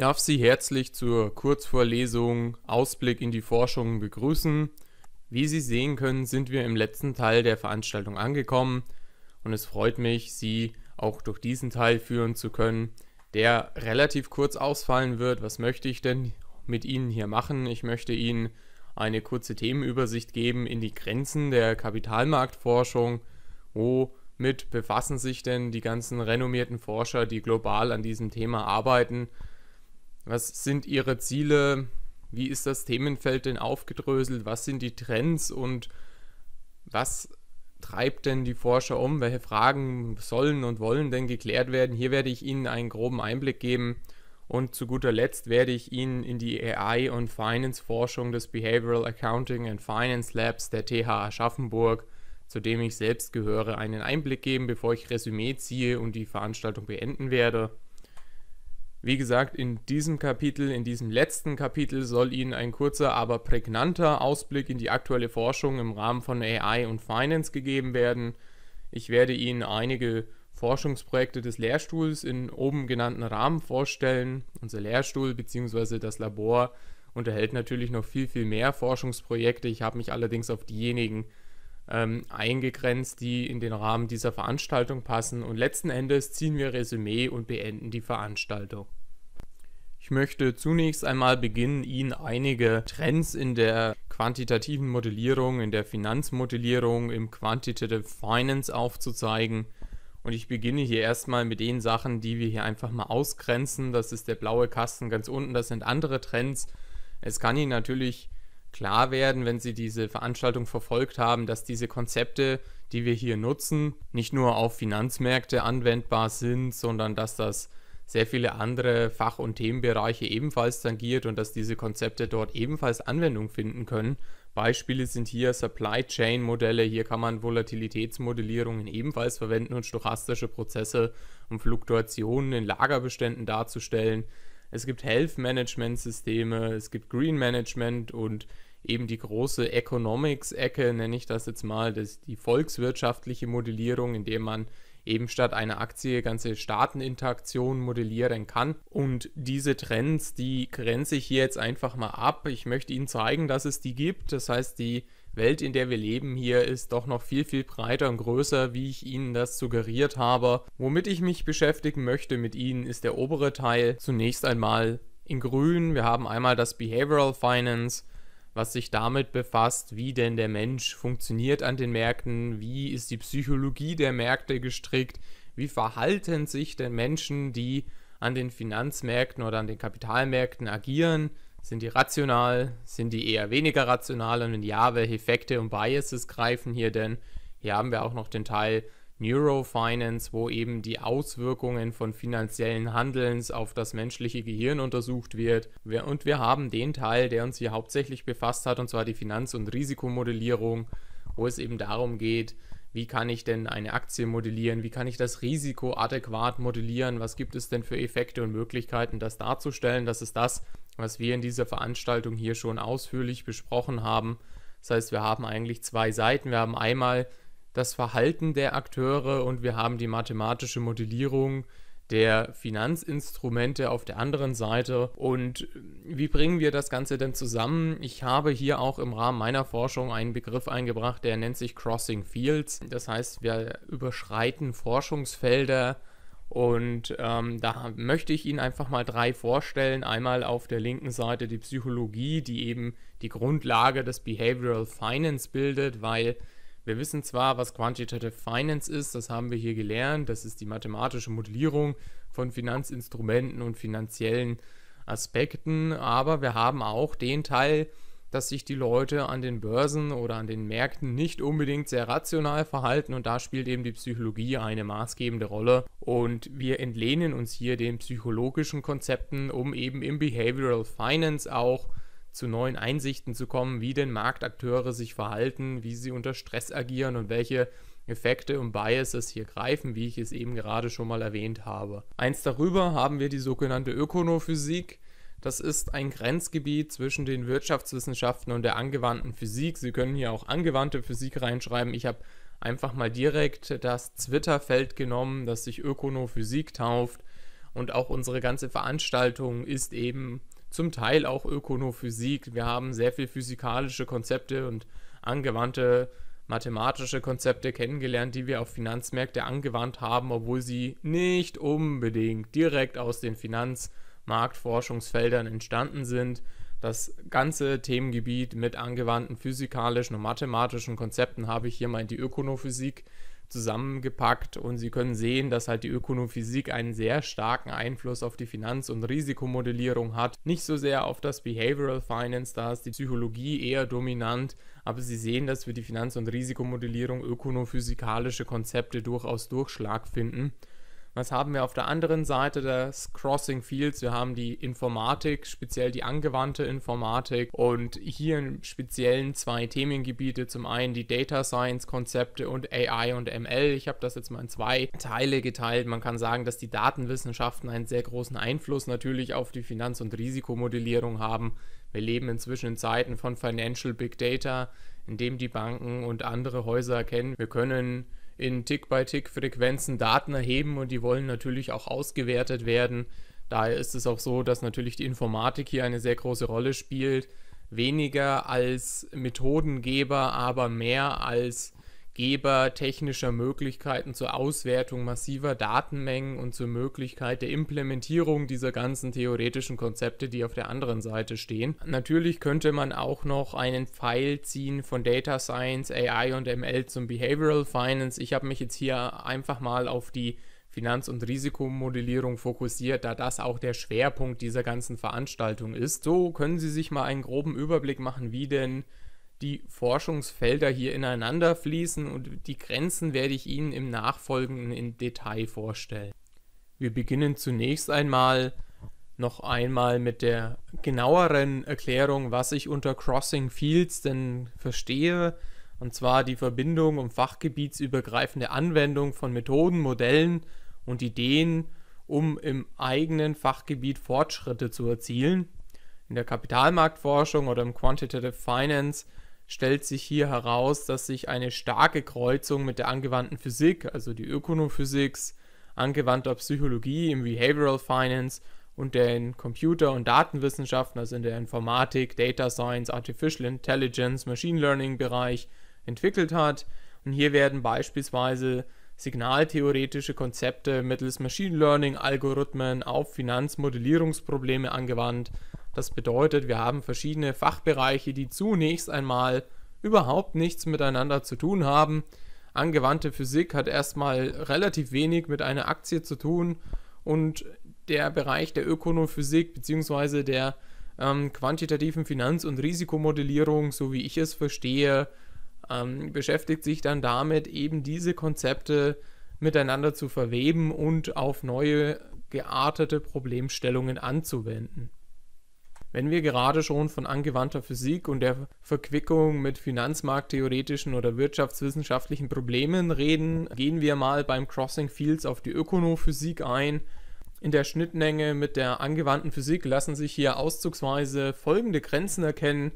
darf Sie herzlich zur Kurzvorlesung Ausblick in die Forschung begrüßen. Wie Sie sehen können, sind wir im letzten Teil der Veranstaltung angekommen und es freut mich, Sie auch durch diesen Teil führen zu können, der relativ kurz ausfallen wird. Was möchte ich denn mit Ihnen hier machen? Ich möchte Ihnen eine kurze Themenübersicht geben in die Grenzen der Kapitalmarktforschung. Womit befassen sich denn die ganzen renommierten Forscher, die global an diesem Thema arbeiten? Was sind Ihre Ziele? Wie ist das Themenfeld denn aufgedröselt? Was sind die Trends und was treibt denn die Forscher um? Welche Fragen sollen und wollen denn geklärt werden? Hier werde ich Ihnen einen groben Einblick geben. Und zu guter Letzt werde ich Ihnen in die AI- und Finance-Forschung des Behavioral Accounting and Finance Labs der TH Aschaffenburg, zu dem ich selbst gehöre, einen Einblick geben, bevor ich Resümee ziehe und die Veranstaltung beenden werde. Wie gesagt, in diesem Kapitel, in diesem letzten Kapitel soll Ihnen ein kurzer, aber prägnanter Ausblick in die aktuelle Forschung im Rahmen von AI und Finance gegeben werden. Ich werde Ihnen einige Forschungsprojekte des Lehrstuhls in oben genannten Rahmen vorstellen. Unser Lehrstuhl bzw. das Labor unterhält natürlich noch viel, viel mehr Forschungsprojekte. Ich habe mich allerdings auf diejenigen ähm, eingegrenzt, die in den Rahmen dieser Veranstaltung passen. Und letzten Endes ziehen wir Resümee und beenden die Veranstaltung. Ich möchte zunächst einmal beginnen, Ihnen einige Trends in der quantitativen Modellierung, in der Finanzmodellierung, im Quantitative Finance aufzuzeigen. Und ich beginne hier erstmal mit den Sachen, die wir hier einfach mal ausgrenzen. Das ist der blaue Kasten ganz unten, das sind andere Trends. Es kann Ihnen natürlich klar werden, wenn sie diese Veranstaltung verfolgt haben, dass diese Konzepte, die wir hier nutzen, nicht nur auf Finanzmärkte anwendbar sind, sondern dass das sehr viele andere Fach- und Themenbereiche ebenfalls tangiert und dass diese Konzepte dort ebenfalls Anwendung finden können. Beispiele sind hier Supply Chain Modelle, hier kann man Volatilitätsmodellierungen ebenfalls verwenden und stochastische Prozesse, um Fluktuationen in Lagerbeständen darzustellen. Es gibt Health-Management-Systeme, es gibt Green-Management und eben die große Economics-Ecke, nenne ich das jetzt mal, das, die volkswirtschaftliche Modellierung, in der man eben statt einer Aktie ganze Staateninteraktionen modellieren kann. Und diese Trends, die grenze ich hier jetzt einfach mal ab. Ich möchte Ihnen zeigen, dass es die gibt. Das heißt, die Welt, in der wir leben hier, ist doch noch viel, viel breiter und größer, wie ich Ihnen das suggeriert habe. Womit ich mich beschäftigen möchte mit Ihnen, ist der obere Teil. Zunächst einmal in grün. Wir haben einmal das Behavioral Finance, was sich damit befasst, wie denn der Mensch funktioniert an den Märkten, wie ist die Psychologie der Märkte gestrickt, wie verhalten sich denn Menschen, die an den Finanzmärkten oder an den Kapitalmärkten agieren, sind die rational? Sind die eher weniger rational? Und wenn ja, welche Effekte und Biases greifen hier denn? Hier haben wir auch noch den Teil Neurofinance, wo eben die Auswirkungen von finanziellen Handelns auf das menschliche Gehirn untersucht wird. Und wir haben den Teil, der uns hier hauptsächlich befasst hat, und zwar die Finanz- und Risikomodellierung, wo es eben darum geht, wie kann ich denn eine Aktie modellieren, wie kann ich das Risiko adäquat modellieren, was gibt es denn für Effekte und Möglichkeiten, das darzustellen. Das ist das, was wir in dieser Veranstaltung hier schon ausführlich besprochen haben. Das heißt, wir haben eigentlich zwei Seiten. Wir haben einmal das Verhalten der Akteure und wir haben die mathematische Modellierung der Finanzinstrumente auf der anderen Seite. Und äh, wie bringen wir das Ganze denn zusammen? Ich habe hier auch im Rahmen meiner Forschung einen Begriff eingebracht, der nennt sich Crossing Fields. Das heißt, wir überschreiten Forschungsfelder und ähm, da möchte ich Ihnen einfach mal drei vorstellen. Einmal auf der linken Seite die Psychologie, die eben die Grundlage des Behavioral Finance bildet, weil wir wissen zwar, was Quantitative Finance ist, das haben wir hier gelernt, das ist die mathematische Modellierung von Finanzinstrumenten und finanziellen Aspekten, aber wir haben auch den Teil, dass sich die Leute an den Börsen oder an den Märkten nicht unbedingt sehr rational verhalten und da spielt eben die Psychologie eine maßgebende Rolle und wir entlehnen uns hier den psychologischen Konzepten, um eben im Behavioral Finance auch zu neuen Einsichten zu kommen, wie denn Marktakteure sich verhalten, wie sie unter Stress agieren und welche Effekte und Biases hier greifen, wie ich es eben gerade schon mal erwähnt habe. Eins darüber haben wir die sogenannte Ökonophysik, das ist ein Grenzgebiet zwischen den Wirtschaftswissenschaften und der angewandten Physik. Sie können hier auch angewandte Physik reinschreiben. Ich habe einfach mal direkt das Twitter-Feld genommen, das sich Ökonophysik tauft. Und auch unsere ganze Veranstaltung ist eben zum Teil auch Ökonophysik. Wir haben sehr viel physikalische Konzepte und angewandte mathematische Konzepte kennengelernt, die wir auf Finanzmärkte angewandt haben, obwohl sie nicht unbedingt direkt aus den Finanzmärkten Marktforschungsfeldern entstanden sind. Das ganze Themengebiet mit angewandten physikalischen und mathematischen Konzepten habe ich hier mal in die Ökonophysik zusammengepackt und Sie können sehen, dass halt die Ökonophysik einen sehr starken Einfluss auf die Finanz- und Risikomodellierung hat. Nicht so sehr auf das Behavioral Finance, da ist die Psychologie eher dominant, aber Sie sehen, dass für die Finanz- und Risikomodellierung ökonophysikalische Konzepte durchaus Durchschlag finden. Was haben wir auf der anderen Seite des Crossing Fields? Wir haben die Informatik, speziell die angewandte Informatik und hier im Speziellen zwei Themengebiete. Zum einen die Data Science Konzepte und AI und ML. Ich habe das jetzt mal in zwei Teile geteilt. Man kann sagen, dass die Datenwissenschaften einen sehr großen Einfluss natürlich auf die Finanz- und Risikomodellierung haben. Wir leben inzwischen in Zeiten von Financial Big Data, in dem die Banken und andere Häuser erkennen, wir können in Tick-by-Tick-Frequenzen Daten erheben und die wollen natürlich auch ausgewertet werden. Daher ist es auch so, dass natürlich die Informatik hier eine sehr große Rolle spielt. Weniger als Methodengeber, aber mehr als Geber technischer Möglichkeiten zur Auswertung massiver Datenmengen und zur Möglichkeit der Implementierung dieser ganzen theoretischen Konzepte, die auf der anderen Seite stehen. Natürlich könnte man auch noch einen Pfeil ziehen von Data Science, AI und ML zum Behavioral Finance. Ich habe mich jetzt hier einfach mal auf die Finanz- und Risikomodellierung fokussiert, da das auch der Schwerpunkt dieser ganzen Veranstaltung ist. So können Sie sich mal einen groben Überblick machen, wie denn die Forschungsfelder hier ineinander fließen und die Grenzen werde ich Ihnen im Nachfolgenden in Detail vorstellen. Wir beginnen zunächst einmal noch einmal mit der genaueren Erklärung, was ich unter Crossing Fields denn verstehe, und zwar die Verbindung um fachgebietsübergreifende Anwendung von Methoden, Modellen und Ideen, um im eigenen Fachgebiet Fortschritte zu erzielen. In der Kapitalmarktforschung oder im Quantitative Finance stellt sich hier heraus, dass sich eine starke Kreuzung mit der angewandten Physik, also die Ökonophysik, angewandter Psychologie im Behavioral Finance und den Computer- und Datenwissenschaften, also in der Informatik, Data Science, Artificial Intelligence, Machine Learning Bereich entwickelt hat. Und hier werden beispielsweise signaltheoretische Konzepte mittels Machine Learning Algorithmen auf Finanzmodellierungsprobleme angewandt, das bedeutet, wir haben verschiedene Fachbereiche, die zunächst einmal überhaupt nichts miteinander zu tun haben. Angewandte Physik hat erstmal relativ wenig mit einer Aktie zu tun und der Bereich der Ökonophysik bzw. der ähm, quantitativen Finanz- und Risikomodellierung, so wie ich es verstehe, ähm, beschäftigt sich dann damit, eben diese Konzepte miteinander zu verweben und auf neue geartete Problemstellungen anzuwenden. Wenn wir gerade schon von angewandter Physik und der Verquickung mit finanzmarkttheoretischen oder wirtschaftswissenschaftlichen Problemen reden, gehen wir mal beim Crossing Fields auf die Ökonophysik ein. In der Schnittmenge mit der angewandten Physik lassen sich hier auszugsweise folgende Grenzen erkennen.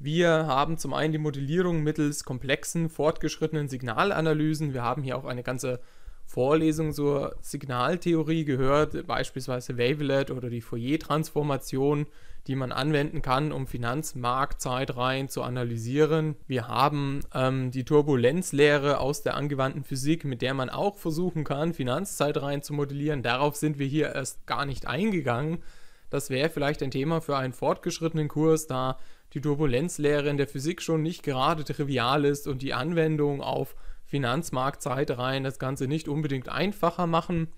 Wir haben zum einen die Modellierung mittels komplexen, fortgeschrittenen Signalanalysen. Wir haben hier auch eine ganze Vorlesung zur Signaltheorie gehört, beispielsweise Wavelet oder die Fourier-Transformation, die man anwenden kann, um Finanzmarktzeitreihen zu analysieren. Wir haben ähm, die Turbulenzlehre aus der angewandten Physik, mit der man auch versuchen kann, Finanzzeitreihen zu modellieren. Darauf sind wir hier erst gar nicht eingegangen. Das wäre vielleicht ein Thema für einen fortgeschrittenen Kurs, da die Turbulenzlehre in der Physik schon nicht gerade trivial ist und die Anwendung auf Finanzmarktzeitreihen das Ganze nicht unbedingt einfacher machen.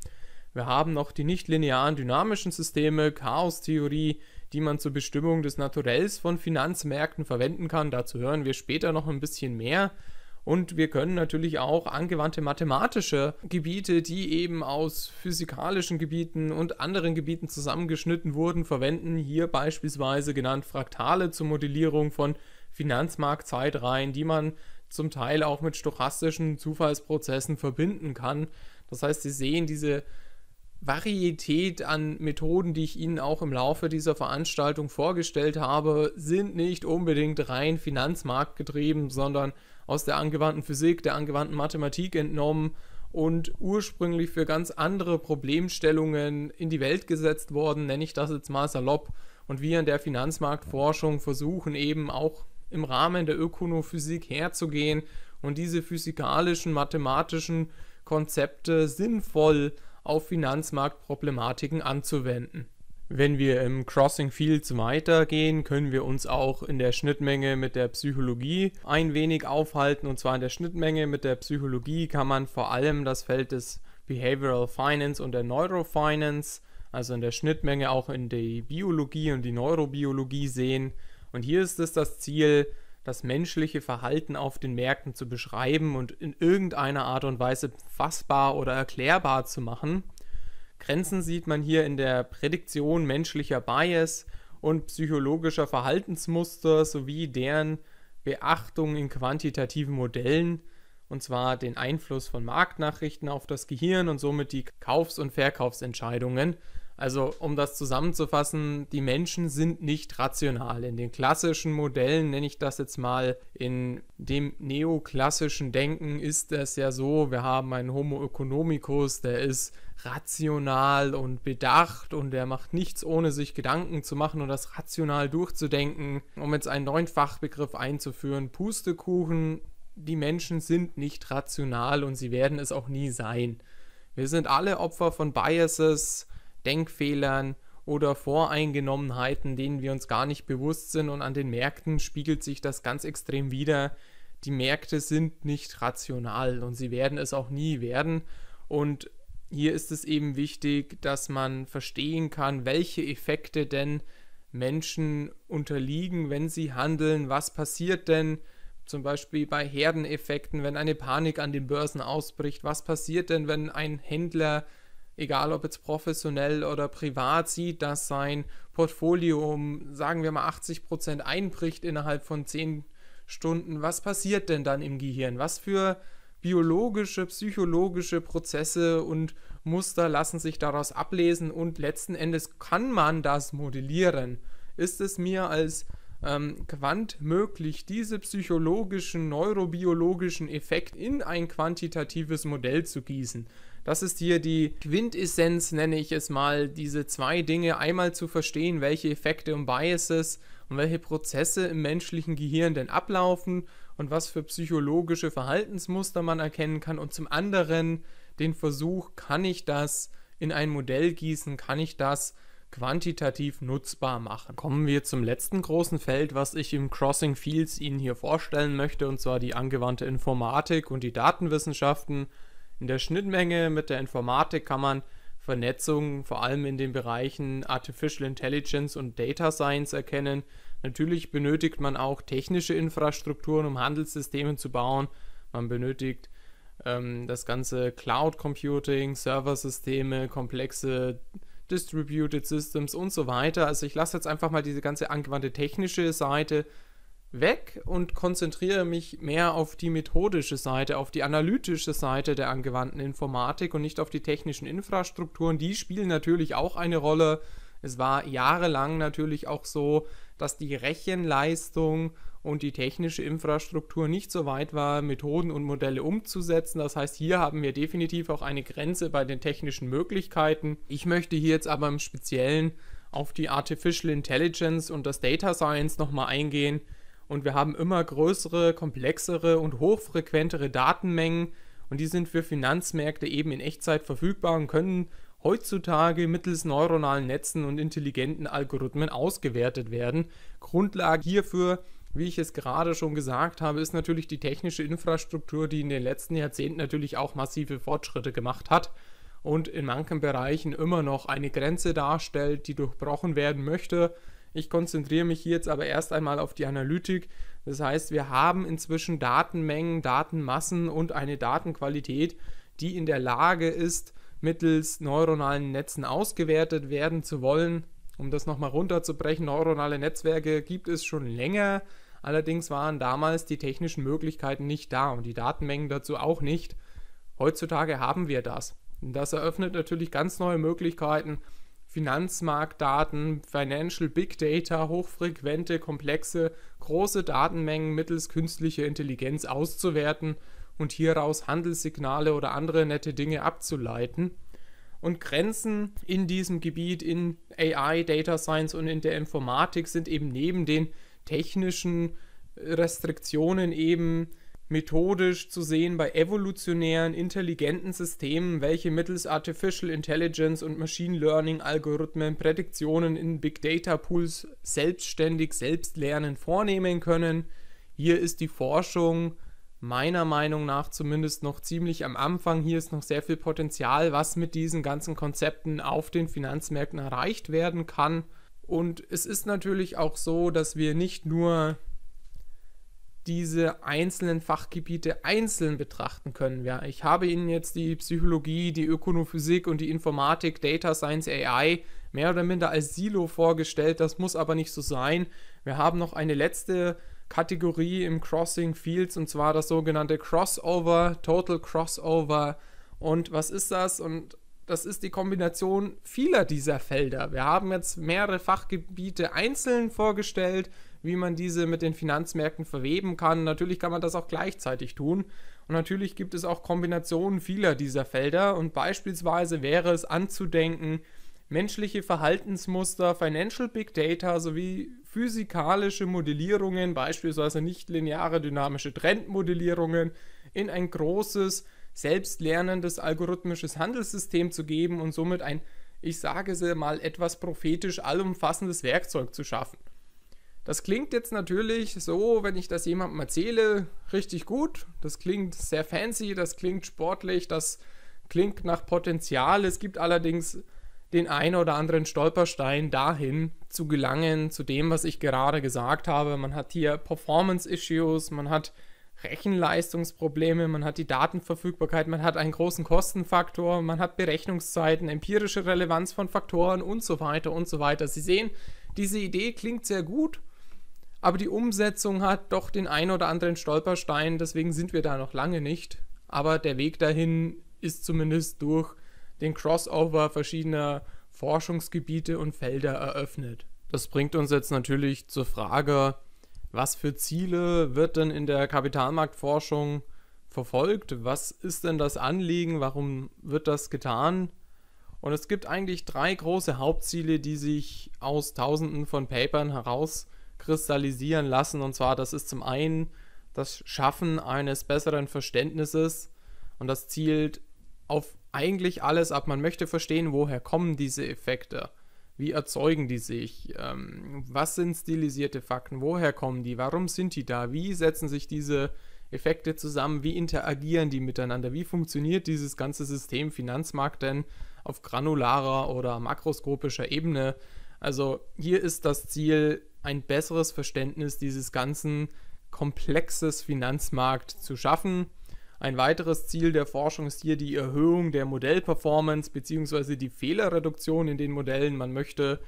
Wir haben noch die nichtlinearen dynamischen Systeme, Chaostheorie, die man zur Bestimmung des Naturells von Finanzmärkten verwenden kann. Dazu hören wir später noch ein bisschen mehr. Und wir können natürlich auch angewandte mathematische Gebiete, die eben aus physikalischen Gebieten und anderen Gebieten zusammengeschnitten wurden, verwenden. Hier beispielsweise genannt Fraktale zur Modellierung von Finanzmarktzeitreihen, die man zum Teil auch mit stochastischen Zufallsprozessen verbinden kann. Das heißt, Sie sehen diese Varietät an Methoden, die ich Ihnen auch im Laufe dieser Veranstaltung vorgestellt habe, sind nicht unbedingt rein finanzmarktgetrieben, sondern aus der angewandten Physik, der angewandten Mathematik entnommen und ursprünglich für ganz andere Problemstellungen in die Welt gesetzt worden, nenne ich das jetzt mal salopp. Und wir in der Finanzmarktforschung versuchen eben auch im Rahmen der Ökonophysik herzugehen und diese physikalischen, mathematischen Konzepte sinnvoll zu auf Finanzmarktproblematiken anzuwenden. Wenn wir im Crossing Fields weitergehen, können wir uns auch in der Schnittmenge mit der Psychologie ein wenig aufhalten. Und zwar in der Schnittmenge mit der Psychologie kann man vor allem das Feld des Behavioral Finance und der Neurofinance, also in der Schnittmenge auch in die Biologie und die Neurobiologie sehen. Und hier ist es das Ziel, das menschliche Verhalten auf den Märkten zu beschreiben und in irgendeiner Art und Weise fassbar oder erklärbar zu machen. Grenzen sieht man hier in der Prädiktion menschlicher Bias und psychologischer Verhaltensmuster sowie deren Beachtung in quantitativen Modellen, und zwar den Einfluss von Marktnachrichten auf das Gehirn und somit die Kaufs- und Verkaufsentscheidungen. Also um das zusammenzufassen, die Menschen sind nicht rational. In den klassischen Modellen nenne ich das jetzt mal, in dem neoklassischen Denken ist es ja so, wir haben einen Homo economicus, der ist rational und bedacht und der macht nichts ohne sich Gedanken zu machen und das rational durchzudenken, um jetzt einen neuen Fachbegriff einzuführen. Pustekuchen, die Menschen sind nicht rational und sie werden es auch nie sein. Wir sind alle Opfer von Biases, Denkfehlern oder Voreingenommenheiten, denen wir uns gar nicht bewusst sind. Und an den Märkten spiegelt sich das ganz extrem wider. Die Märkte sind nicht rational und sie werden es auch nie werden. Und hier ist es eben wichtig, dass man verstehen kann, welche Effekte denn Menschen unterliegen, wenn sie handeln. Was passiert denn zum Beispiel bei Herdeneffekten, wenn eine Panik an den Börsen ausbricht? Was passiert denn, wenn ein Händler egal ob jetzt professionell oder privat, sieht, dass sein Portfolio um, sagen wir mal, 80 Prozent einbricht innerhalb von 10 Stunden, was passiert denn dann im Gehirn? Was für biologische, psychologische Prozesse und Muster lassen sich daraus ablesen und letzten Endes kann man das modellieren. Ist es mir als ähm, Quant möglich, diese psychologischen, neurobiologischen Effekte in ein quantitatives Modell zu gießen? Das ist hier die Quintessenz, nenne ich es mal, diese zwei Dinge. Einmal zu verstehen, welche Effekte und Biases und welche Prozesse im menschlichen Gehirn denn ablaufen und was für psychologische Verhaltensmuster man erkennen kann. Und zum anderen den Versuch, kann ich das in ein Modell gießen, kann ich das quantitativ nutzbar machen. Kommen wir zum letzten großen Feld, was ich im Crossing Fields Ihnen hier vorstellen möchte, und zwar die angewandte Informatik und die Datenwissenschaften in der Schnittmenge mit der Informatik kann man Vernetzungen vor allem in den Bereichen Artificial Intelligence und Data Science erkennen. Natürlich benötigt man auch technische Infrastrukturen, um Handelssysteme zu bauen. Man benötigt ähm, das ganze Cloud Computing, Serversysteme, komplexe Distributed Systems und so weiter. Also ich lasse jetzt einfach mal diese ganze angewandte technische Seite weg und konzentriere mich mehr auf die methodische Seite, auf die analytische Seite der angewandten Informatik und nicht auf die technischen Infrastrukturen. Die spielen natürlich auch eine Rolle. Es war jahrelang natürlich auch so, dass die Rechenleistung und die technische Infrastruktur nicht so weit war, Methoden und Modelle umzusetzen. Das heißt, hier haben wir definitiv auch eine Grenze bei den technischen Möglichkeiten. Ich möchte hier jetzt aber im Speziellen auf die Artificial Intelligence und das Data Science nochmal eingehen und wir haben immer größere, komplexere und hochfrequentere Datenmengen und die sind für Finanzmärkte eben in Echtzeit verfügbar und können heutzutage mittels neuronalen Netzen und intelligenten Algorithmen ausgewertet werden. Grundlage hierfür, wie ich es gerade schon gesagt habe, ist natürlich die technische Infrastruktur, die in den letzten Jahrzehnten natürlich auch massive Fortschritte gemacht hat und in manchen Bereichen immer noch eine Grenze darstellt, die durchbrochen werden möchte ich konzentriere mich hier jetzt aber erst einmal auf die Analytik. Das heißt, wir haben inzwischen Datenmengen, Datenmassen und eine Datenqualität, die in der Lage ist, mittels neuronalen Netzen ausgewertet werden zu wollen. Um das nochmal runterzubrechen, neuronale Netzwerke gibt es schon länger, allerdings waren damals die technischen Möglichkeiten nicht da und die Datenmengen dazu auch nicht. Heutzutage haben wir das. das eröffnet natürlich ganz neue Möglichkeiten, Finanzmarktdaten, Financial Big Data, hochfrequente, komplexe, große Datenmengen mittels künstlicher Intelligenz auszuwerten und hieraus Handelssignale oder andere nette Dinge abzuleiten. Und Grenzen in diesem Gebiet in AI, Data Science und in der Informatik sind eben neben den technischen Restriktionen eben methodisch zu sehen bei evolutionären, intelligenten Systemen, welche mittels Artificial Intelligence und Machine Learning Algorithmen Prädiktionen in Big Data Pools selbstständig, selbstlernend vornehmen können. Hier ist die Forschung meiner Meinung nach zumindest noch ziemlich am Anfang. Hier ist noch sehr viel Potenzial, was mit diesen ganzen Konzepten auf den Finanzmärkten erreicht werden kann. Und es ist natürlich auch so, dass wir nicht nur diese einzelnen Fachgebiete einzeln betrachten können. Ja, ich habe Ihnen jetzt die Psychologie, die Ökonophysik und die Informatik, Data Science, AI mehr oder minder als Silo vorgestellt. Das muss aber nicht so sein. Wir haben noch eine letzte Kategorie im Crossing Fields und zwar das sogenannte Crossover, Total Crossover. Und was ist das? Und das ist die Kombination vieler dieser Felder. Wir haben jetzt mehrere Fachgebiete einzeln vorgestellt wie man diese mit den Finanzmärkten verweben kann. Natürlich kann man das auch gleichzeitig tun. Und natürlich gibt es auch Kombinationen vieler dieser Felder. Und beispielsweise wäre es anzudenken, menschliche Verhaltensmuster, Financial Big Data sowie physikalische Modellierungen, beispielsweise nicht-lineare dynamische Trendmodellierungen, in ein großes, selbstlernendes algorithmisches Handelssystem zu geben und somit ein, ich sage es mal etwas prophetisch allumfassendes Werkzeug zu schaffen. Das klingt jetzt natürlich so, wenn ich das jemandem erzähle, richtig gut. Das klingt sehr fancy, das klingt sportlich, das klingt nach Potenzial. Es gibt allerdings den einen oder anderen Stolperstein dahin zu gelangen, zu dem, was ich gerade gesagt habe. Man hat hier Performance-Issues, man hat Rechenleistungsprobleme, man hat die Datenverfügbarkeit, man hat einen großen Kostenfaktor, man hat Berechnungszeiten, empirische Relevanz von Faktoren und so weiter und so weiter. Sie sehen, diese Idee klingt sehr gut, aber die Umsetzung hat doch den ein oder anderen Stolperstein, deswegen sind wir da noch lange nicht. Aber der Weg dahin ist zumindest durch den Crossover verschiedener Forschungsgebiete und Felder eröffnet. Das bringt uns jetzt natürlich zur Frage, was für Ziele wird denn in der Kapitalmarktforschung verfolgt? Was ist denn das Anliegen? Warum wird das getan? Und es gibt eigentlich drei große Hauptziele, die sich aus Tausenden von Papern heraus kristallisieren lassen. Und zwar, das ist zum einen das Schaffen eines besseren Verständnisses und das zielt auf eigentlich alles ab. Man möchte verstehen, woher kommen diese Effekte, wie erzeugen die sich, ähm, was sind stilisierte Fakten, woher kommen die, warum sind die da, wie setzen sich diese Effekte zusammen, wie interagieren die miteinander, wie funktioniert dieses ganze System Finanzmarkt denn auf granularer oder makroskopischer Ebene. Also hier ist das Ziel, ein besseres Verständnis dieses ganzen komplexes Finanzmarkt zu schaffen. Ein weiteres Ziel der Forschung ist hier die Erhöhung der Modellperformance bzw. die Fehlerreduktion in den Modellen. Man möchte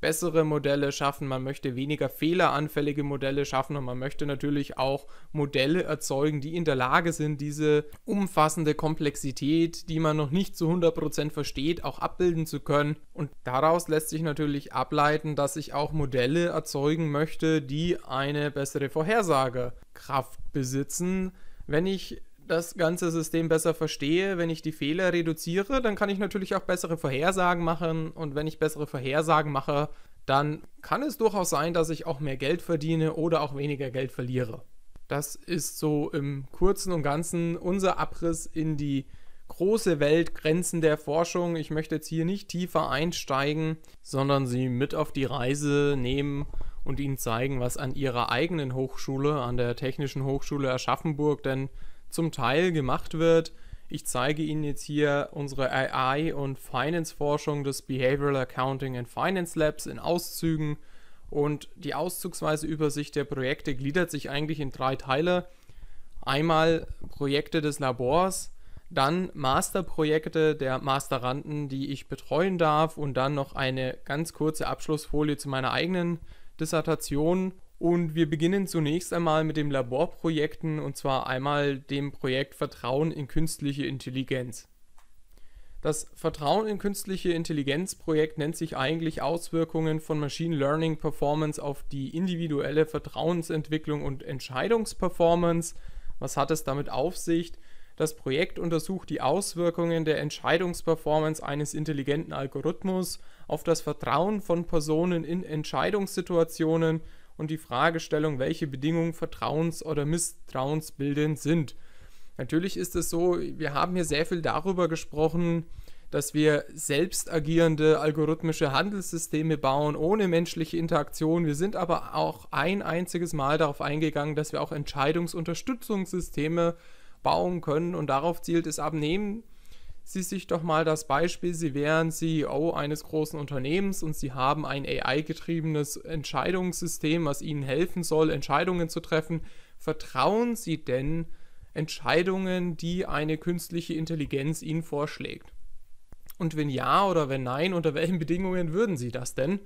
bessere Modelle schaffen, man möchte weniger fehleranfällige Modelle schaffen und man möchte natürlich auch Modelle erzeugen, die in der Lage sind, diese umfassende Komplexität, die man noch nicht zu 100% versteht, auch abbilden zu können. Und daraus lässt sich natürlich ableiten, dass ich auch Modelle erzeugen möchte, die eine bessere Vorhersagekraft besitzen, wenn ich das ganze System besser verstehe, wenn ich die Fehler reduziere, dann kann ich natürlich auch bessere Vorhersagen machen und wenn ich bessere Vorhersagen mache, dann kann es durchaus sein, dass ich auch mehr Geld verdiene oder auch weniger Geld verliere. Das ist so im kurzen und ganzen unser Abriss in die große Welt Grenzen der Forschung. Ich möchte jetzt hier nicht tiefer einsteigen, sondern Sie mit auf die Reise nehmen und Ihnen zeigen, was an Ihrer eigenen Hochschule, an der Technischen Hochschule Aschaffenburg denn zum Teil gemacht wird. Ich zeige Ihnen jetzt hier unsere AI- und Finance-Forschung des Behavioral Accounting and Finance Labs in Auszügen. Und die auszugsweise Übersicht der Projekte gliedert sich eigentlich in drei Teile. Einmal Projekte des Labors, dann Masterprojekte der Masteranden, die ich betreuen darf und dann noch eine ganz kurze Abschlussfolie zu meiner eigenen Dissertation und wir beginnen zunächst einmal mit den Laborprojekten und zwar einmal dem Projekt Vertrauen in künstliche Intelligenz. Das Vertrauen in künstliche Intelligenz Projekt nennt sich eigentlich Auswirkungen von Machine Learning Performance auf die individuelle Vertrauensentwicklung und Entscheidungsperformance. Was hat es damit auf sich? Das Projekt untersucht die Auswirkungen der Entscheidungsperformance eines intelligenten Algorithmus auf das Vertrauen von Personen in Entscheidungssituationen und die Fragestellung, welche Bedingungen vertrauens- oder misstrauensbildend sind. Natürlich ist es so, wir haben hier sehr viel darüber gesprochen, dass wir selbst agierende algorithmische Handelssysteme bauen, ohne menschliche Interaktion. Wir sind aber auch ein einziges Mal darauf eingegangen, dass wir auch Entscheidungsunterstützungssysteme bauen können und darauf zielt es ab, neben Sie sich doch mal das Beispiel, Sie wären CEO eines großen Unternehmens und Sie haben ein AI-getriebenes Entscheidungssystem, was Ihnen helfen soll, Entscheidungen zu treffen. Vertrauen Sie denn Entscheidungen, die eine künstliche Intelligenz Ihnen vorschlägt? Und wenn ja oder wenn nein, unter welchen Bedingungen würden Sie das denn?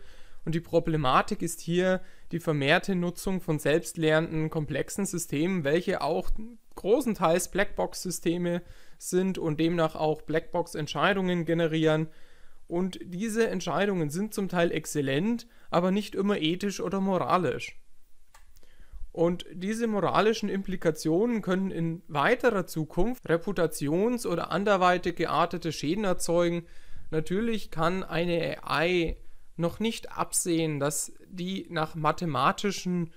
Und die Problematik ist hier die vermehrte Nutzung von selbstlernenden komplexen Systemen, welche auch großenteils Blackbox-Systeme sind und demnach auch Blackbox-Entscheidungen generieren. Und diese Entscheidungen sind zum Teil exzellent, aber nicht immer ethisch oder moralisch. Und diese moralischen Implikationen können in weiterer Zukunft reputations- oder anderweitig geartete Schäden erzeugen. Natürlich kann eine AI noch nicht absehen, dass die nach mathematischen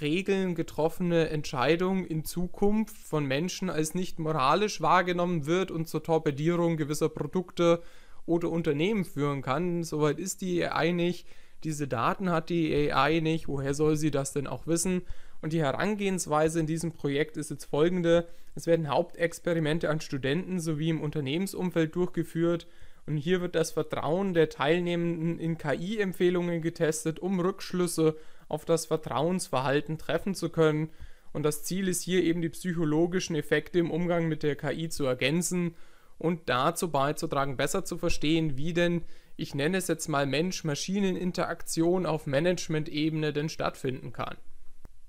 Regeln getroffene Entscheidung in Zukunft von Menschen als nicht moralisch wahrgenommen wird und zur Torpedierung gewisser Produkte oder Unternehmen führen kann. Soweit ist die e AI nicht. Diese Daten hat die e AI nicht. Woher soll sie das denn auch wissen? Und die Herangehensweise in diesem Projekt ist jetzt folgende. Es werden Hauptexperimente an Studenten sowie im Unternehmensumfeld durchgeführt. Und hier wird das Vertrauen der Teilnehmenden in KI-Empfehlungen getestet, um Rückschlüsse auf das Vertrauensverhalten treffen zu können. Und das Ziel ist hier eben die psychologischen Effekte im Umgang mit der KI zu ergänzen und dazu beizutragen, besser zu verstehen, wie denn, ich nenne es jetzt mal Mensch-Maschinen-Interaktion auf Management-Ebene denn stattfinden kann.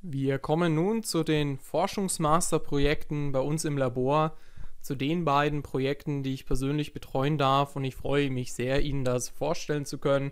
Wir kommen nun zu den Forschungsmasterprojekten bei uns im Labor, zu den beiden Projekten, die ich persönlich betreuen darf und ich freue mich sehr, Ihnen das vorstellen zu können.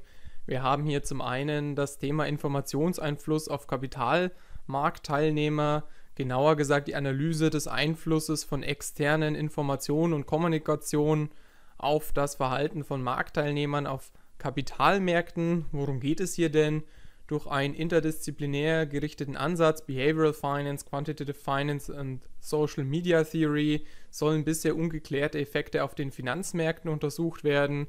Wir haben hier zum einen das Thema Informationseinfluss auf Kapitalmarktteilnehmer, genauer gesagt die Analyse des Einflusses von externen Informationen und Kommunikation auf das Verhalten von Marktteilnehmern auf Kapitalmärkten. Worum geht es hier denn? Durch einen interdisziplinär gerichteten Ansatz, Behavioral Finance, Quantitative Finance und Social Media Theory, sollen bisher ungeklärte Effekte auf den Finanzmärkten untersucht werden.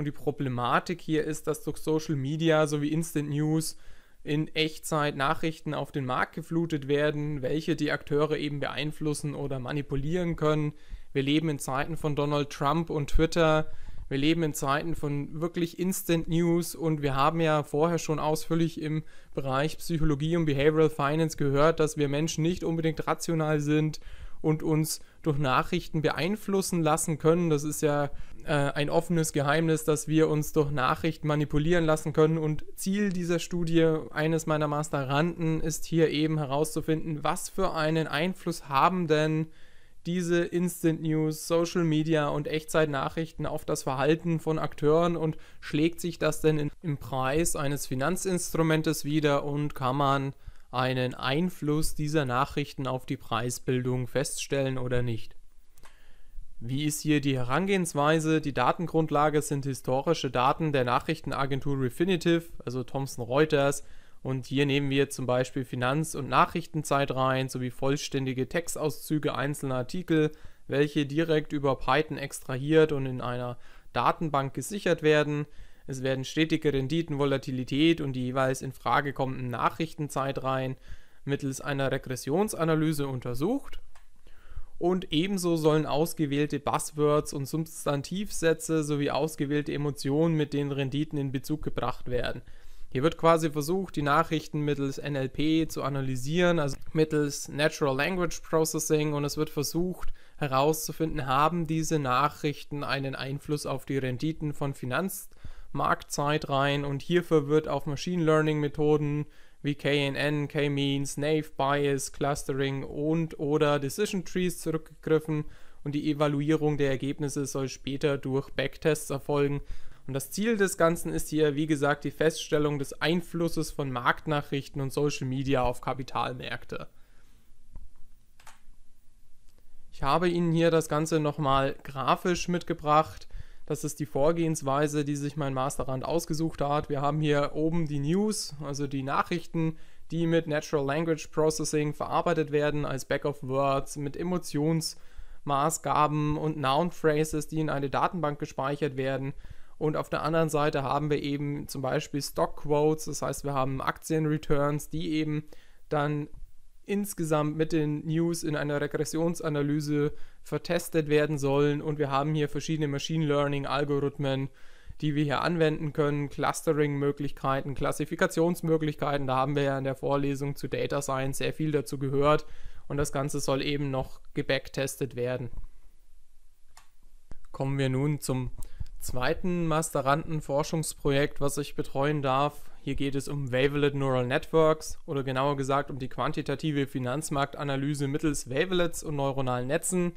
Und die Problematik hier ist, dass durch Social Media sowie Instant News in Echtzeit Nachrichten auf den Markt geflutet werden, welche die Akteure eben beeinflussen oder manipulieren können. Wir leben in Zeiten von Donald Trump und Twitter. Wir leben in Zeiten von wirklich Instant News und wir haben ja vorher schon ausführlich im Bereich Psychologie und Behavioral Finance gehört, dass wir Menschen nicht unbedingt rational sind und uns durch Nachrichten beeinflussen lassen können. Das ist ja äh, ein offenes Geheimnis, dass wir uns durch Nachrichten manipulieren lassen können. Und Ziel dieser Studie eines meiner Masteranden ist hier eben herauszufinden, was für einen Einfluss haben denn diese Instant News, Social Media und Echtzeitnachrichten auf das Verhalten von Akteuren und schlägt sich das denn in, im Preis eines Finanzinstrumentes wieder und kann man einen Einfluss dieser Nachrichten auf die Preisbildung feststellen oder nicht? Wie ist hier die Herangehensweise? Die Datengrundlage sind historische Daten der Nachrichtenagentur Refinitiv, also Thomson Reuters. Und hier nehmen wir zum Beispiel Finanz- und Nachrichtenzeit rein, sowie vollständige Textauszüge einzelner Artikel, welche direkt über Python extrahiert und in einer Datenbank gesichert werden. Es werden stetige Renditen, Volatilität und die jeweils in Frage kommenden Nachrichtenzeitreihen mittels einer Regressionsanalyse untersucht und ebenso sollen ausgewählte Buzzwords und Substantivsätze sowie ausgewählte Emotionen mit den Renditen in Bezug gebracht werden. Hier wird quasi versucht, die Nachrichten mittels NLP zu analysieren, also mittels Natural Language Processing, und es wird versucht herauszufinden, haben diese Nachrichten einen Einfluss auf die Renditen von Finanzmarktzeitreihen und hierfür wird auf Machine Learning Methoden wie KNN, K-Means, Naive Bias, Clustering und oder Decision Trees zurückgegriffen und die Evaluierung der Ergebnisse soll später durch Backtests erfolgen. Und das Ziel des Ganzen ist hier, wie gesagt, die Feststellung des Einflusses von Marktnachrichten und Social Media auf Kapitalmärkte. Ich habe Ihnen hier das Ganze nochmal grafisch mitgebracht. Das ist die Vorgehensweise, die sich mein Masterrand ausgesucht hat. Wir haben hier oben die News, also die Nachrichten, die mit Natural Language Processing verarbeitet werden als Back of Words, mit Emotionsmaßgaben und Noun Phrases, die in eine Datenbank gespeichert werden. Und auf der anderen Seite haben wir eben zum Beispiel Stock Quotes, das heißt, wir haben Aktienreturns, die eben dann insgesamt mit den News in einer Regressionsanalyse vertestet werden sollen und wir haben hier verschiedene Machine Learning Algorithmen, die wir hier anwenden können, Clustering-Möglichkeiten, Klassifikationsmöglichkeiten. Da haben wir ja in der Vorlesung zu Data Science sehr viel dazu gehört und das Ganze soll eben noch gebacktestet werden. Kommen wir nun zum zweiten Masteranden-Forschungsprojekt, was ich betreuen darf. Hier geht es um Wavelet Neural Networks oder genauer gesagt um die quantitative Finanzmarktanalyse mittels Wavelets und neuronalen Netzen.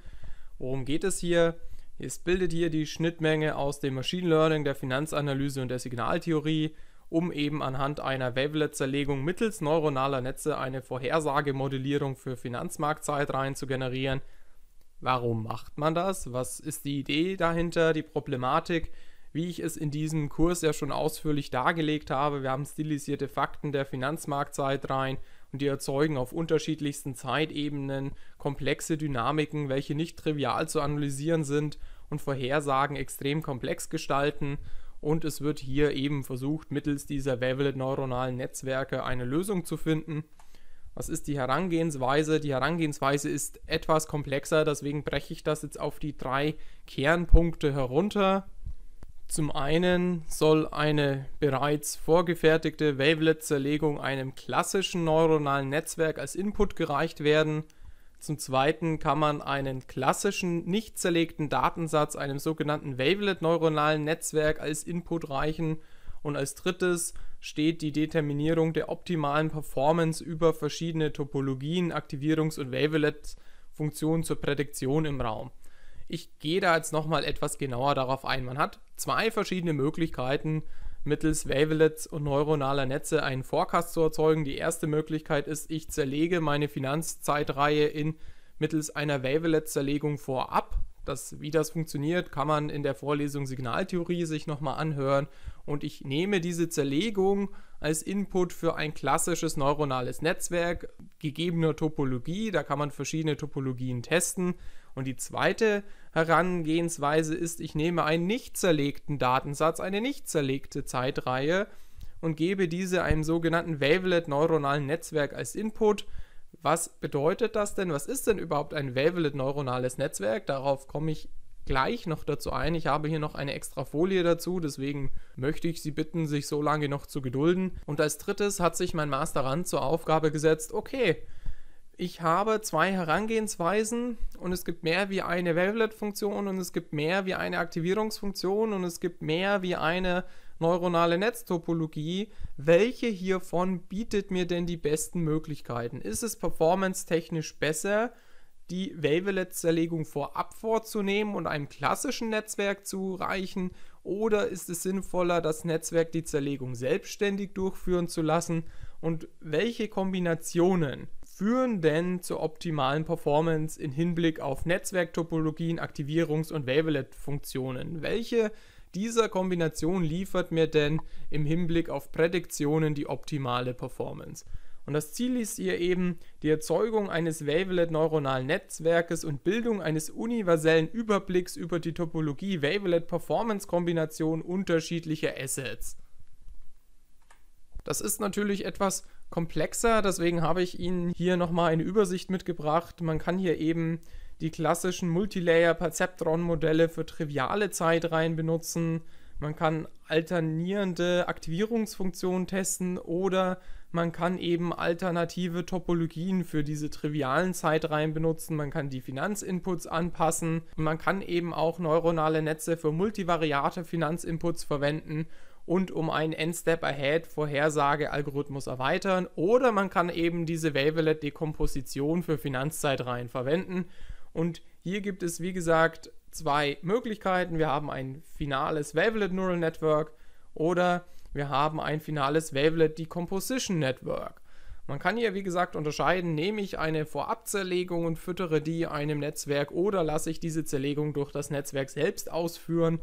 Worum geht es hier? Es bildet hier die Schnittmenge aus dem Machine Learning, der Finanzanalyse und der Signaltheorie, um eben anhand einer Wavelet-Zerlegung mittels neuronaler Netze eine Vorhersagemodellierung für Finanzmarktzeitreihen zu generieren. Warum macht man das? Was ist die Idee dahinter, die Problematik? wie ich es in diesem Kurs ja schon ausführlich dargelegt habe. Wir haben stilisierte Fakten der Finanzmarktzeit rein und die erzeugen auf unterschiedlichsten Zeitebenen komplexe Dynamiken, welche nicht trivial zu analysieren sind und Vorhersagen extrem komplex gestalten. Und es wird hier eben versucht, mittels dieser Wavelet-neuronalen Netzwerke eine Lösung zu finden. Was ist die Herangehensweise? Die Herangehensweise ist etwas komplexer, deswegen breche ich das jetzt auf die drei Kernpunkte herunter. Zum einen soll eine bereits vorgefertigte Wavelet-Zerlegung einem klassischen neuronalen Netzwerk als Input gereicht werden. Zum zweiten kann man einen klassischen, nicht zerlegten Datensatz einem sogenannten Wavelet-neuronalen Netzwerk als Input reichen. Und als drittes steht die Determinierung der optimalen Performance über verschiedene Topologien, Aktivierungs- und Wavelet-Funktionen zur Prädiktion im Raum. Ich gehe da jetzt nochmal etwas genauer darauf ein. Man hat zwei verschiedene Möglichkeiten, mittels Wavelets und neuronaler Netze einen Forecast zu erzeugen. Die erste Möglichkeit ist, ich zerlege meine Finanzzeitreihe in mittels einer Wavelet-Zerlegung vorab. Das, wie das funktioniert, kann man in der Vorlesung Signaltheorie sich nochmal anhören. Und ich nehme diese Zerlegung als Input für ein klassisches neuronales Netzwerk, gegebener Topologie. Da kann man verschiedene Topologien testen. Und die zweite Herangehensweise ist, ich nehme einen nicht zerlegten Datensatz, eine nicht zerlegte Zeitreihe und gebe diese einem sogenannten Wavelet-neuronalen Netzwerk als Input. Was bedeutet das denn? Was ist denn überhaupt ein Wavelet-neuronales Netzwerk? Darauf komme ich gleich noch dazu ein. Ich habe hier noch eine extra Folie dazu, deswegen möchte ich Sie bitten, sich so lange noch zu gedulden. Und als drittes hat sich mein Master Masterand zur Aufgabe gesetzt, okay, ich habe zwei Herangehensweisen und es gibt mehr wie eine Wavelet-Funktion und es gibt mehr wie eine Aktivierungsfunktion und es gibt mehr wie eine neuronale Netztopologie. Welche hiervon bietet mir denn die besten Möglichkeiten? Ist es performance-technisch besser, die Wavelet-Zerlegung vorab vorzunehmen und einem klassischen Netzwerk zu reichen? Oder ist es sinnvoller, das Netzwerk die Zerlegung selbstständig durchführen zu lassen? Und welche Kombinationen? führen denn zur optimalen Performance in Hinblick auf Netzwerktopologien, Aktivierungs- und Wavelet-Funktionen? Welche dieser Kombinationen liefert mir denn im Hinblick auf Prädiktionen die optimale Performance? Und das Ziel ist hier eben die Erzeugung eines Wavelet-neuronalen Netzwerkes und Bildung eines universellen Überblicks über die Topologie Wavelet-Performance-Kombination unterschiedlicher Assets. Das ist natürlich etwas komplexer, deswegen habe ich Ihnen hier nochmal eine Übersicht mitgebracht. Man kann hier eben die klassischen multilayer perzeptron modelle für triviale Zeitreihen benutzen. Man kann alternierende Aktivierungsfunktionen testen oder man kann eben alternative Topologien für diese trivialen Zeitreihen benutzen. Man kann die Finanzinputs anpassen. Man kann eben auch neuronale Netze für multivariate Finanzinputs verwenden und um einen End-Step-Ahead-Vorhersage-Algorithmus erweitern oder man kann eben diese Wavelet-Dekomposition für Finanzzeitreihen verwenden. Und hier gibt es, wie gesagt, zwei Möglichkeiten. Wir haben ein finales Wavelet Neural Network oder wir haben ein finales Wavelet Decomposition Network. Man kann hier, wie gesagt, unterscheiden, nehme ich eine Vorabzerlegung und füttere die einem Netzwerk oder lasse ich diese Zerlegung durch das Netzwerk selbst ausführen.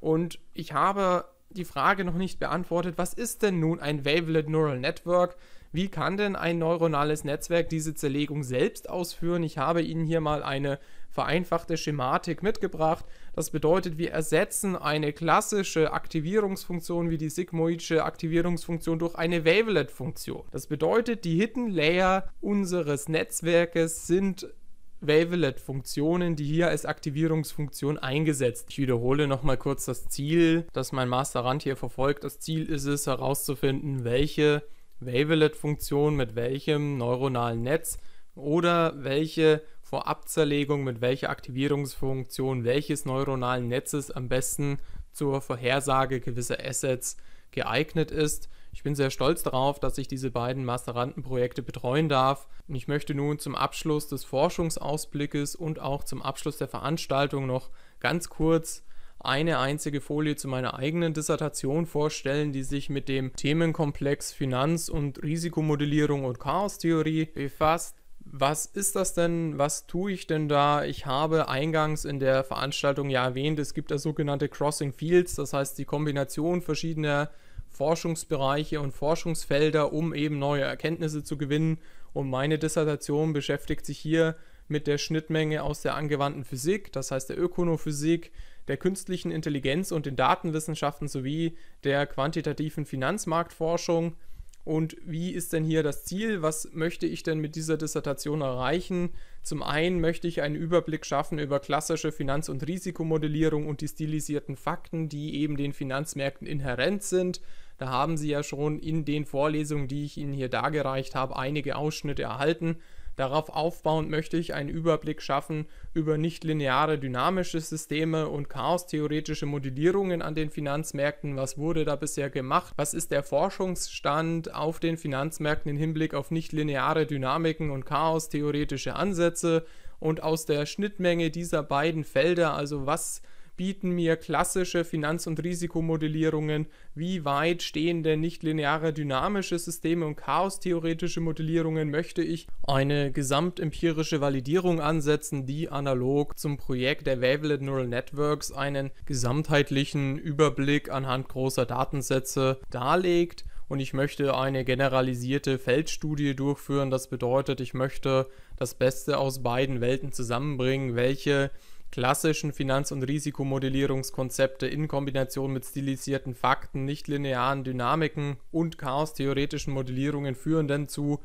Und ich habe die Frage noch nicht beantwortet, was ist denn nun ein Wavelet Neural Network? Wie kann denn ein neuronales Netzwerk diese Zerlegung selbst ausführen? Ich habe Ihnen hier mal eine vereinfachte Schematik mitgebracht. Das bedeutet, wir ersetzen eine klassische Aktivierungsfunktion wie die sigmoidische Aktivierungsfunktion durch eine Wavelet-Funktion. Das bedeutet, die Hidden Layer unseres Netzwerkes sind Wavelet-Funktionen, die hier als Aktivierungsfunktion eingesetzt. Ich wiederhole nochmal kurz das Ziel, das mein Masterrand hier verfolgt. Das Ziel ist es, herauszufinden, welche Wavelet-Funktion mit welchem neuronalen Netz oder welche Vorabzerlegung mit welcher Aktivierungsfunktion welches neuronalen Netzes am besten zur Vorhersage gewisser Assets geeignet ist. Ich bin sehr stolz darauf, dass ich diese beiden Masterandenprojekte betreuen darf. Und ich möchte nun zum Abschluss des Forschungsausblickes und auch zum Abschluss der Veranstaltung noch ganz kurz eine einzige Folie zu meiner eigenen Dissertation vorstellen, die sich mit dem Themenkomplex Finanz- und Risikomodellierung und Chaostheorie befasst. Was ist das denn? Was tue ich denn da? Ich habe eingangs in der Veranstaltung ja erwähnt, es gibt da sogenannte Crossing Fields, das heißt die Kombination verschiedener Forschungsbereiche und Forschungsfelder, um eben neue Erkenntnisse zu gewinnen. Und meine Dissertation beschäftigt sich hier mit der Schnittmenge aus der angewandten Physik, das heißt der Ökonophysik, der künstlichen Intelligenz und den Datenwissenschaften sowie der quantitativen Finanzmarktforschung. Und wie ist denn hier das Ziel? Was möchte ich denn mit dieser Dissertation erreichen? Zum einen möchte ich einen Überblick schaffen über klassische Finanz- und Risikomodellierung und die stilisierten Fakten, die eben den Finanzmärkten inhärent sind. Da haben Sie ja schon in den Vorlesungen, die ich Ihnen hier dargereicht habe, einige Ausschnitte erhalten. Darauf aufbauend möchte ich einen Überblick schaffen über nichtlineare dynamische Systeme und chaostheoretische Modellierungen an den Finanzmärkten. Was wurde da bisher gemacht? Was ist der Forschungsstand auf den Finanzmärkten im Hinblick auf nichtlineare Dynamiken und chaostheoretische Ansätze? Und aus der Schnittmenge dieser beiden Felder, also was bieten mir klassische Finanz- und Risikomodellierungen wie weit stehende nichtlineare dynamische Systeme und chaostheoretische Modellierungen möchte ich eine gesamtempirische Validierung ansetzen, die analog zum Projekt der Wavelet Neural Networks einen gesamtheitlichen Überblick anhand großer Datensätze darlegt und ich möchte eine generalisierte Feldstudie durchführen. Das bedeutet, ich möchte das Beste aus beiden Welten zusammenbringen, welche klassischen Finanz- und Risikomodellierungskonzepte in Kombination mit stilisierten Fakten, nichtlinearen Dynamiken und chaostheoretischen Modellierungen führen denn zu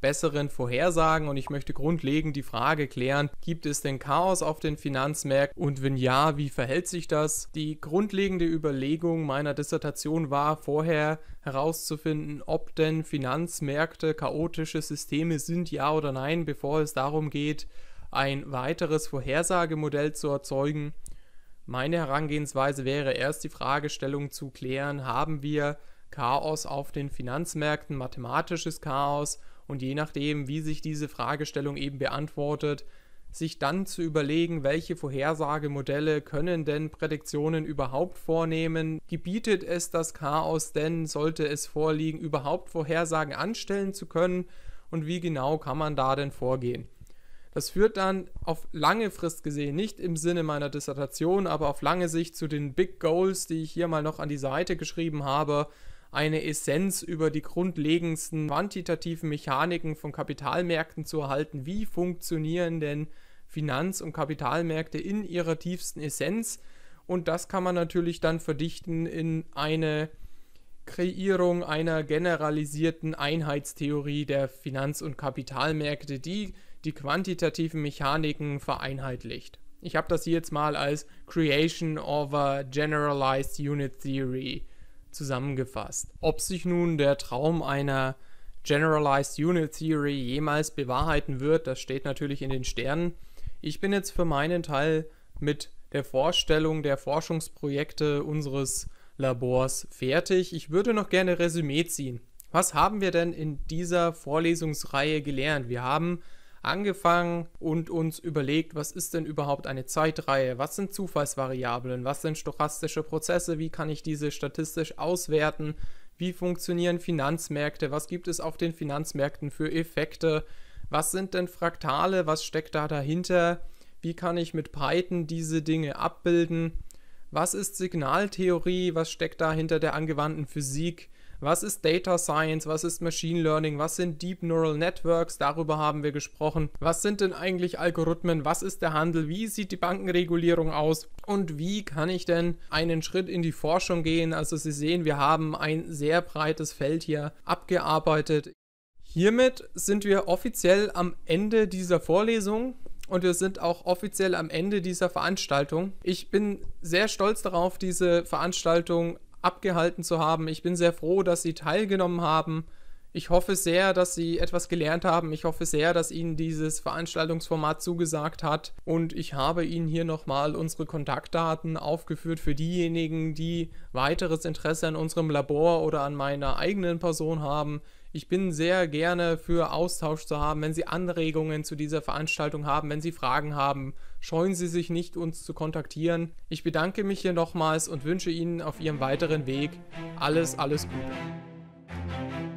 besseren Vorhersagen und ich möchte grundlegend die Frage klären, gibt es denn Chaos auf den Finanzmärkten und wenn ja, wie verhält sich das? Die grundlegende Überlegung meiner Dissertation war vorher herauszufinden, ob denn Finanzmärkte chaotische Systeme sind, ja oder nein, bevor es darum geht, ein weiteres Vorhersagemodell zu erzeugen. Meine Herangehensweise wäre erst die Fragestellung zu klären, haben wir Chaos auf den Finanzmärkten, mathematisches Chaos und je nachdem, wie sich diese Fragestellung eben beantwortet, sich dann zu überlegen, welche Vorhersagemodelle können denn Prädiktionen überhaupt vornehmen? Gebietet es das Chaos denn, sollte es vorliegen, überhaupt Vorhersagen anstellen zu können? Und wie genau kann man da denn vorgehen? Das führt dann auf lange Frist gesehen, nicht im Sinne meiner Dissertation, aber auf lange Sicht zu den Big Goals, die ich hier mal noch an die Seite geschrieben habe, eine Essenz über die grundlegendsten quantitativen Mechaniken von Kapitalmärkten zu erhalten. Wie funktionieren denn Finanz- und Kapitalmärkte in ihrer tiefsten Essenz? Und das kann man natürlich dann verdichten in eine Kreierung einer generalisierten Einheitstheorie der Finanz- und Kapitalmärkte, die die quantitativen Mechaniken vereinheitlicht. Ich habe das hier jetzt mal als Creation of a Generalized Unit Theory zusammengefasst. Ob sich nun der Traum einer Generalized Unit Theory jemals bewahrheiten wird, das steht natürlich in den Sternen. Ich bin jetzt für meinen Teil mit der Vorstellung der Forschungsprojekte unseres Labors fertig. Ich würde noch gerne Resümee ziehen. Was haben wir denn in dieser Vorlesungsreihe gelernt? Wir haben angefangen und uns überlegt, was ist denn überhaupt eine Zeitreihe, was sind Zufallsvariablen, was sind stochastische Prozesse, wie kann ich diese statistisch auswerten, wie funktionieren Finanzmärkte, was gibt es auf den Finanzmärkten für Effekte, was sind denn Fraktale, was steckt da dahinter, wie kann ich mit Python diese Dinge abbilden, was ist Signaltheorie, was steckt da hinter der angewandten Physik, was ist Data Science? Was ist Machine Learning? Was sind Deep Neural Networks? Darüber haben wir gesprochen. Was sind denn eigentlich Algorithmen? Was ist der Handel? Wie sieht die Bankenregulierung aus? Und wie kann ich denn einen Schritt in die Forschung gehen? Also Sie sehen, wir haben ein sehr breites Feld hier abgearbeitet. Hiermit sind wir offiziell am Ende dieser Vorlesung und wir sind auch offiziell am Ende dieser Veranstaltung. Ich bin sehr stolz darauf, diese Veranstaltung abgehalten zu haben. Ich bin sehr froh, dass Sie teilgenommen haben. Ich hoffe sehr, dass Sie etwas gelernt haben. Ich hoffe sehr, dass Ihnen dieses Veranstaltungsformat zugesagt hat. Und ich habe Ihnen hier nochmal unsere Kontaktdaten aufgeführt für diejenigen, die weiteres Interesse an unserem Labor oder an meiner eigenen Person haben. Ich bin sehr gerne für Austausch zu haben, wenn Sie Anregungen zu dieser Veranstaltung haben, wenn Sie Fragen haben. Scheuen Sie sich nicht, uns zu kontaktieren. Ich bedanke mich hier nochmals und wünsche Ihnen auf Ihrem weiteren Weg alles, alles Gute.